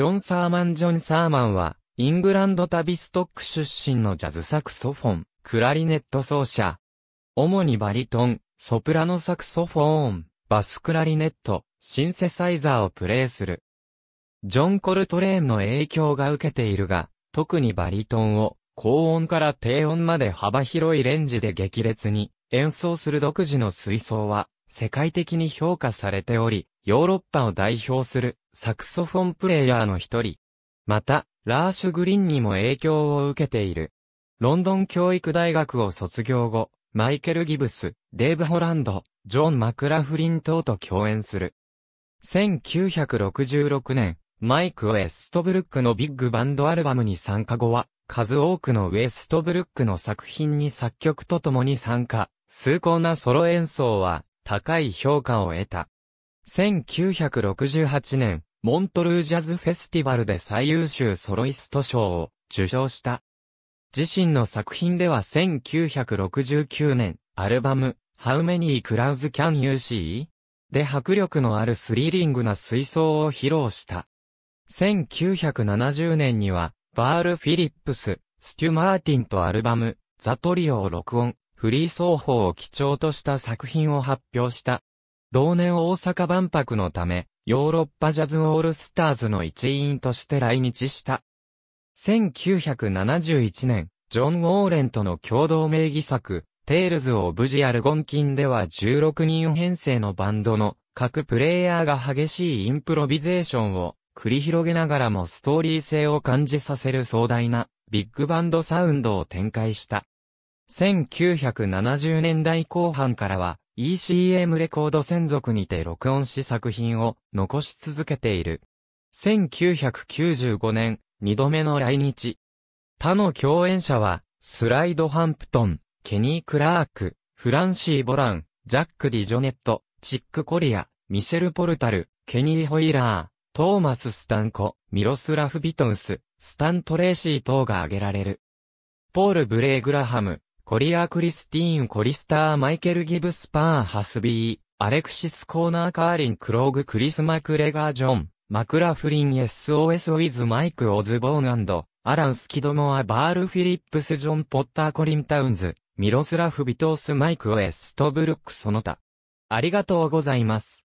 ジョン・サーマン・ジョン・サーマンは、イングランドタビストック出身のジャズサクソフォン、クラリネット奏者。主にバリトン、ソプラノサクソフォーン、バスクラリネット、シンセサイザーをプレイする。ジョン・コルトレーンの影響が受けているが、特にバリトンを高音から低音まで幅広いレンジで激烈に演奏する独自の吹奏は世界的に評価されており、ヨーロッパを代表するサクソフォンプレイヤーの一人。また、ラーシュグリーンにも影響を受けている。ロンドン教育大学を卒業後、マイケル・ギブス、デーブ・ホランド、ジョン・マクラフリン等と共演する。1966年、マイク・ウェストブルックのビッグバンドアルバムに参加後は、数多くのウェストブルックの作品に作曲とともに参加、崇高なソロ演奏は高い評価を得た。1968年、モントルージャズフェスティバルで最優秀ソロイスト賞を受賞した。自身の作品では1969年、アルバム、How Many Clouds Can You See? で迫力のあるスリリングな水槽を披露した。1970年には、バール・フィリップス、ステュ・マーティンとアルバム、ザ・トリオを録音。フリー奏法を基調とした作品を発表した。同年大阪万博のため、ヨーロッパジャズオールスターズの一員として来日した。1971年、ジョン・ウォーレンとの共同名義作、テールズ・オブ・ジ・アルゴンキンでは16人編成のバンドの各プレイヤーが激しいインプロビゼーションを繰り広げながらもストーリー性を感じさせる壮大なビッグバンドサウンドを展開した。1970年代後半からは ECM レコード専属にて録音し作品を残し続けている。1995年、二度目の来日。他の共演者は、スライド・ハンプトン、ケニー・クラーク、フランシー・ボラン、ジャック・ディ・ジョネット、チック・コリア、ミシェル・ポルタル、ケニー・ホイラー、トーマス・スタンコ、ミロスラフ・ビトンス、スタン・トレーシー等が挙げられる。ポール・ブレイ・グラハム、コリア・クリスティーン・コリスター・マイケル・ギブス・パー・ハスビー、アレクシス・コーナー・カーリン・クローグ・クリス・マクレガー・ジョン、マクラフリン SOS ウィズ・マイク・オズボーンアラン・スキドモア・バール・フィリップス・ジョン・ポッター・コリン・タウンズ、ミロスラフ・ビトース・マイク・ウェスト・ブルック・その他。ありがとうございます。